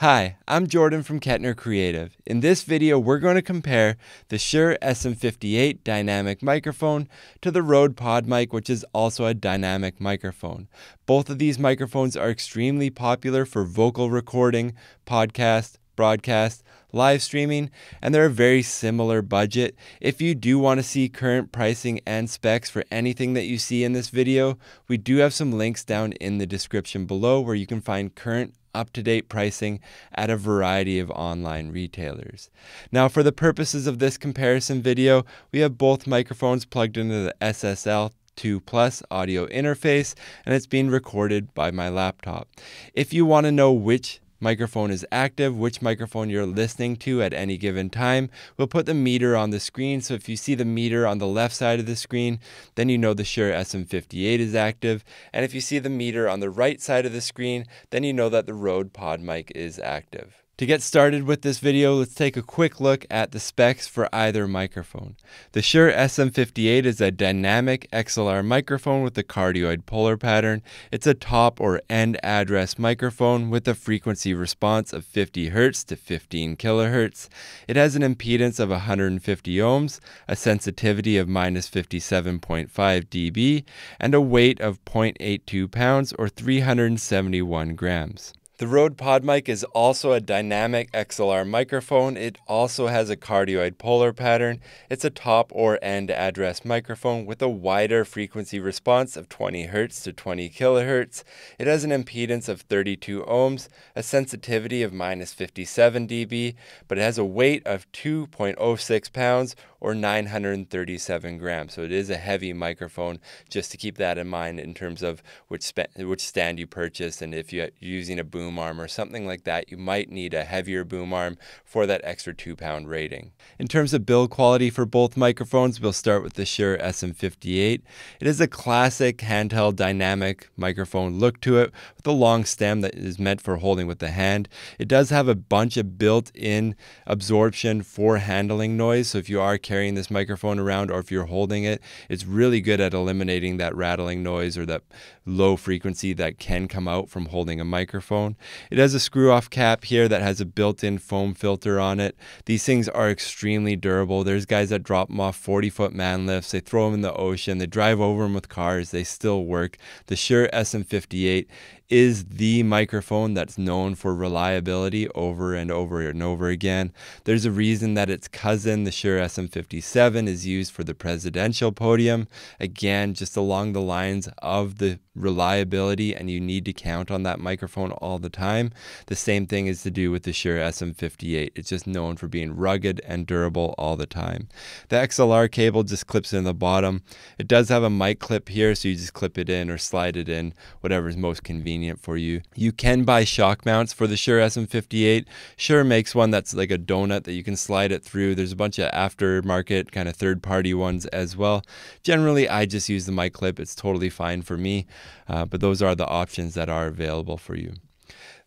Hi, I'm Jordan from Kettner Creative. In this video, we're going to compare the Shure SM58 dynamic microphone to the Rode Pod mic, which is also a dynamic microphone. Both of these microphones are extremely popular for vocal recording, podcast, broadcast, live streaming, and they're a very similar budget. If you do want to see current pricing and specs for anything that you see in this video, we do have some links down in the description below where you can find current up to date pricing at a variety of online retailers. Now, for the purposes of this comparison video, we have both microphones plugged into the SSL 2 Plus audio interface and it's being recorded by my laptop. If you want to know which microphone is active, which microphone you're listening to at any given time. We'll put the meter on the screen. So if you see the meter on the left side of the screen, then you know the Shure SM58 is active. And if you see the meter on the right side of the screen, then you know that the Rode PodMic is active. To get started with this video, let's take a quick look at the specs for either microphone. The Shure SM58 is a dynamic XLR microphone with a cardioid polar pattern. It's a top or end address microphone with a frequency response of 50 Hz to 15 kHz. It has an impedance of 150 ohms, a sensitivity of minus 57.5 dB, and a weight of 0.82 pounds or 371 grams. The Rode PodMic is also a dynamic XLR microphone. It also has a cardioid polar pattern. It's a top or end address microphone with a wider frequency response of 20 Hz to 20 kHz. It has an impedance of 32 ohms, a sensitivity of minus 57 dB, but it has a weight of 2.06 pounds or 937 grams. So it is a heavy microphone, just to keep that in mind in terms of which, which stand you purchase. And if you're using a boom arm or something like that, you might need a heavier boom arm for that extra two pound rating. In terms of build quality for both microphones, we'll start with the Shure SM58. It is a classic handheld dynamic microphone look to it with a long stem that is meant for holding with the hand. It does have a bunch of built in absorption for handling noise. So if you are carrying this microphone around or if you're holding it, it's really good at eliminating that rattling noise or that low frequency that can come out from holding a microphone. It has a screw off cap here that has a built in foam filter on it. These things are extremely durable. There's guys that drop them off 40 foot man lifts, they throw them in the ocean, they drive over them with cars, they still work. The Shure SM58 is the microphone that's known for reliability over and over and over again. There's a reason that its cousin, the Shure SM57, is used for the presidential podium. Again, just along the lines of the reliability, and you need to count on that microphone all the time. The same thing is to do with the Shure SM58. It's just known for being rugged and durable all the time. The XLR cable just clips in the bottom. It does have a mic clip here, so you just clip it in or slide it in, whatever is most convenient convenient for you. You can buy shock mounts for the Shure SM58. Shure makes one that's like a donut that you can slide it through. There's a bunch of aftermarket kind of third party ones as well. Generally, I just use the mic clip. It's totally fine for me, uh, but those are the options that are available for you.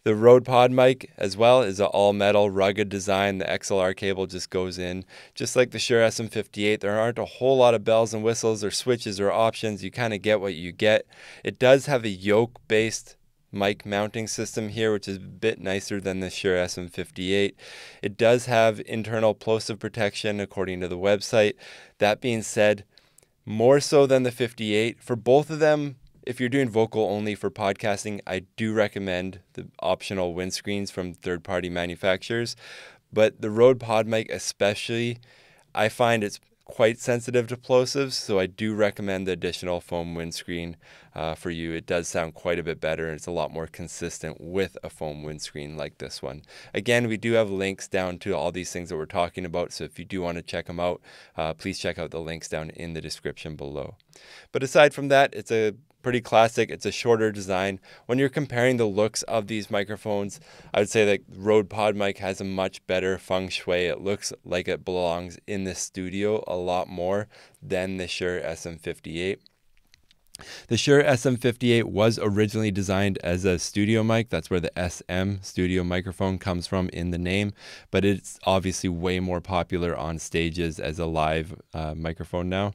The Rode Pod mic as well is an all metal rugged design. The XLR cable just goes in. Just like the Shure SM58, there aren't a whole lot of bells and whistles or switches or options. You kind of get what you get. It does have a yoke based mic mounting system here, which is a bit nicer than the Shure SM58. It does have internal plosive protection according to the website. That being said, more so than the 58. For both of them, if you're doing vocal only for podcasting, I do recommend the optional windscreens from third party manufacturers. But the Rode Pod mic, especially, I find it's quite sensitive to plosives, so I do recommend the additional foam windscreen uh, for you, it does sound quite a bit better and it's a lot more consistent with a foam windscreen like this one. Again, we do have links down to all these things that we're talking about, so if you do want to check them out, uh, please check out the links down in the description below. But aside from that, it's a pretty classic. It's a shorter design. When you're comparing the looks of these microphones, I would say that Rode Pod Mic has a much better feng shui. It looks like it belongs in the studio a lot more than the Shure SM58. The Shure SM58 was originally designed as a studio mic. That's where the SM studio microphone comes from in the name, but it's obviously way more popular on stages as a live uh, microphone now.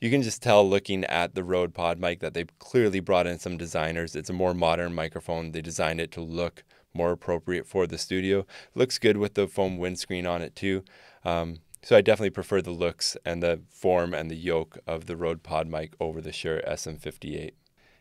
You can just tell looking at the Rode Pod mic that they clearly brought in some designers. It's a more modern microphone. They designed it to look more appropriate for the studio. Looks good with the foam windscreen on it too. Um, so I definitely prefer the looks and the form and the yoke of the Rode Pod mic over the Shure SM58.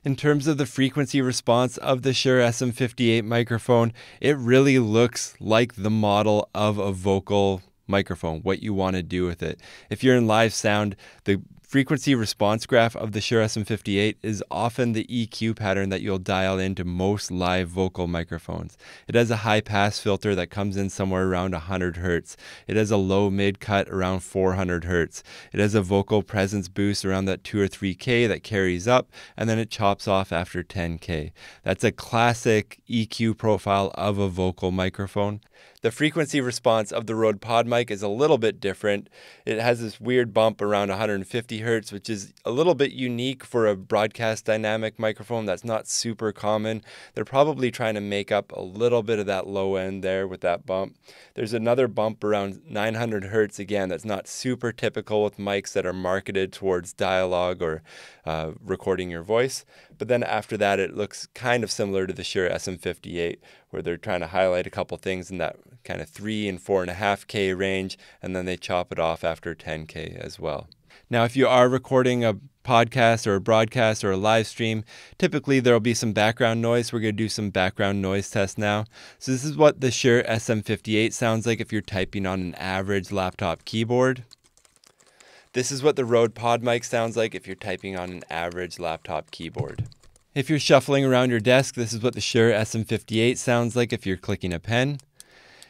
In terms of the frequency response of the Shure SM58 microphone, it really looks like the model of a vocal microphone, what you want to do with it. If you're in live sound, the frequency response graph of the Shure SM58 is often the EQ pattern that you'll dial into most live vocal microphones. It has a high pass filter that comes in somewhere around 100 Hz. It has a low mid cut around 400 Hz. It has a vocal presence boost around that 2 or 3K that carries up and then it chops off after 10K. That's a classic EQ profile of a vocal microphone. The frequency response of the Rode Pod mic is a little bit different. It has this weird bump around 150 hertz, which is a little bit unique for a broadcast dynamic microphone. That's not super common. They're probably trying to make up a little bit of that low end there with that bump. There's another bump around 900 hertz again. That's not super typical with mics that are marketed towards dialogue or uh, recording your voice. But then after that, it looks kind of similar to the Shure SM58, where they're trying to highlight a couple things in that kind of three and four and a half K range, and then they chop it off after 10K as well. Now, if you are recording a podcast or a broadcast or a live stream, typically there'll be some background noise. We're going to do some background noise test now. So this is what the Shure SM58 sounds like if you're typing on an average laptop keyboard. This is what the Rode Pod mic sounds like if you're typing on an average laptop keyboard. If you're shuffling around your desk, this is what the Shure SM58 sounds like if you're clicking a pen.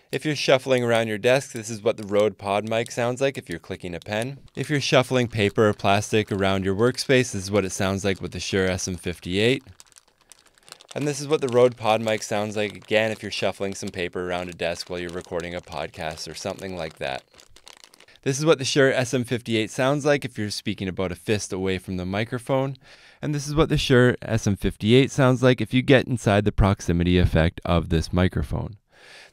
If you're shuffling around your desk, this is what the Rode Pod mic sounds like if you're clicking a pen. If you're shuffling paper or plastic around your workspace, this is what it sounds like with the Shure SM58. And this is what the Rode Pod mic sounds like again if you're shuffling some paper around a desk while you're recording a podcast or something like that. This is what the Shure SM58 sounds like if you're speaking about a fist away from the microphone. And this is what the Shure SM58 sounds like if you get inside the proximity effect of this microphone.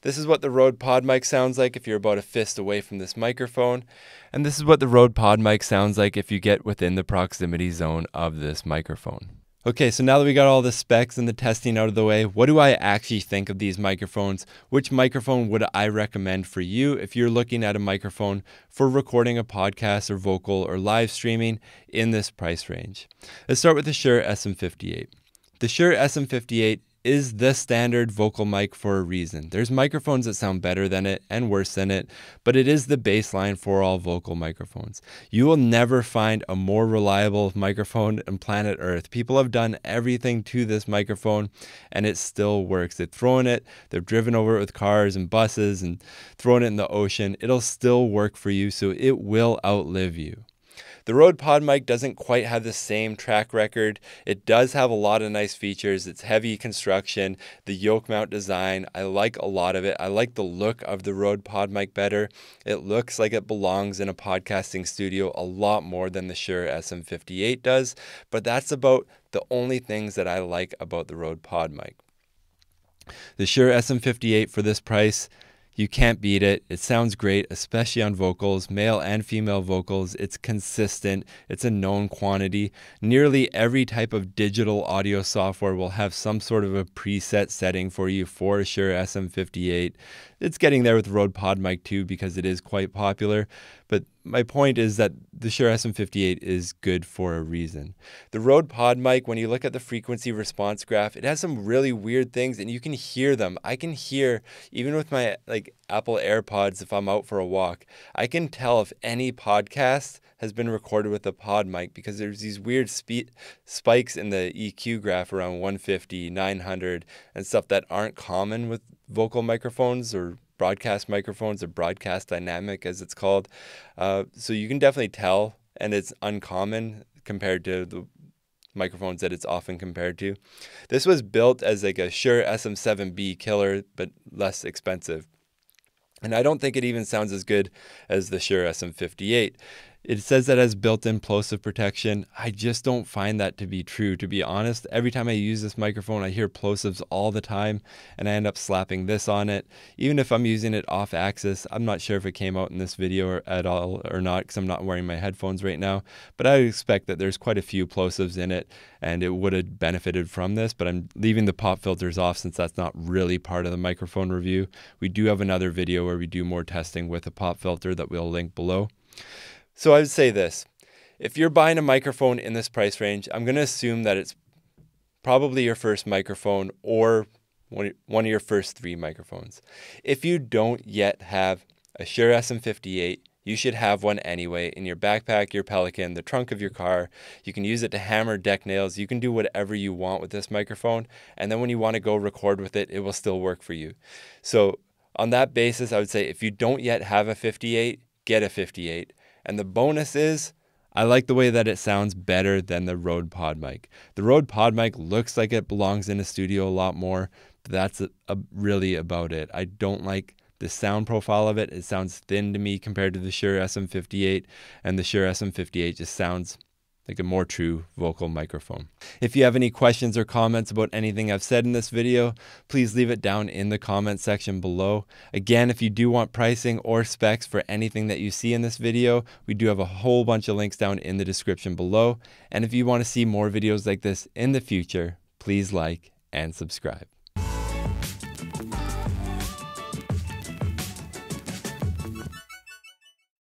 This is what the Rode Pod mic sounds like if you're about a fist away from this microphone. And this is what the Rode Pod mic sounds like if you get within the proximity zone of this microphone. Okay, so now that we got all the specs and the testing out of the way, what do I actually think of these microphones? Which microphone would I recommend for you if you're looking at a microphone for recording a podcast or vocal or live streaming in this price range? Let's start with the Shure SM58. The Shure SM58 is the standard vocal mic for a reason. There's microphones that sound better than it and worse than it, but it is the baseline for all vocal microphones. You will never find a more reliable microphone on planet Earth. People have done everything to this microphone and it still works. They've thrown it, they've driven over it with cars and buses and thrown it in the ocean. It'll still work for you, so it will outlive you. The Rode PodMic doesn't quite have the same track record. It does have a lot of nice features. It's heavy construction, the yoke mount design. I like a lot of it. I like the look of the Rode PodMic better. It looks like it belongs in a podcasting studio a lot more than the Shure SM58 does, but that's about the only things that I like about the Rode PodMic. The Shure SM58 for this price you can't beat it. It sounds great, especially on vocals, male and female vocals. It's consistent, it's a known quantity. Nearly every type of digital audio software will have some sort of a preset setting for you for sure, SM58. It's getting there with Rode PodMic too because it is quite popular, but my point is that the Shure SM58 is good for a reason. The Rode Pod mic, when you look at the frequency response graph, it has some really weird things and you can hear them. I can hear even with my like Apple AirPods if I'm out for a walk. I can tell if any podcast has been recorded with a pod mic because there's these weird spe- spikes in the EQ graph around 150, 900 and stuff that aren't common with vocal microphones or broadcast microphones a broadcast dynamic, as it's called. Uh, so you can definitely tell, and it's uncommon compared to the microphones that it's often compared to. This was built as like a Shure SM7B killer, but less expensive. And I don't think it even sounds as good as the Shure SM58. It says that has built-in plosive protection. I just don't find that to be true, to be honest. Every time I use this microphone, I hear plosives all the time, and I end up slapping this on it. Even if I'm using it off-axis, I'm not sure if it came out in this video or, at all or not, because I'm not wearing my headphones right now. But I expect that there's quite a few plosives in it, and it would have benefited from this, but I'm leaving the pop filters off since that's not really part of the microphone review. We do have another video where we do more testing with a pop filter that we'll link below. So I would say this if you're buying a microphone in this price range, I'm going to assume that it's probably your first microphone or one of your first three microphones. If you don't yet have a Shure SM58, you should have one anyway in your backpack, your Pelican, the trunk of your car. You can use it to hammer deck nails. You can do whatever you want with this microphone. And then when you want to go record with it, it will still work for you. So, on that basis, I would say if you don't yet have a 58, get a 58. And the bonus is, I like the way that it sounds better than the Rode Pod mic. The Rode Pod mic looks like it belongs in a studio a lot more. that's a, a, really about it. I don't like the sound profile of it. It sounds thin to me compared to the Shure SM58, and the Shure SM58 just sounds like a more true vocal microphone. If you have any questions or comments about anything I've said in this video, please leave it down in the comment section below. Again, if you do want pricing or specs for anything that you see in this video, we do have a whole bunch of links down in the description below. And if you want to see more videos like this in the future, please like and subscribe.